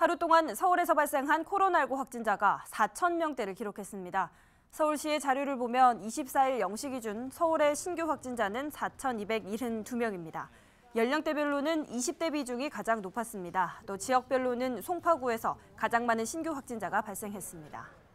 하루 동안 서울에서 발생한 코로나19 확진자가 4천 명대를 기록했습니다. 서울시의 자료를 보면 24일 0시 기준 서울의 신규 확진자는 4,272명입니다. 연령대별로는 20대 비중이 가장 높았습니다. 또 지역별로는 송파구에서 가장 많은 신규 확진자가 발생했습니다.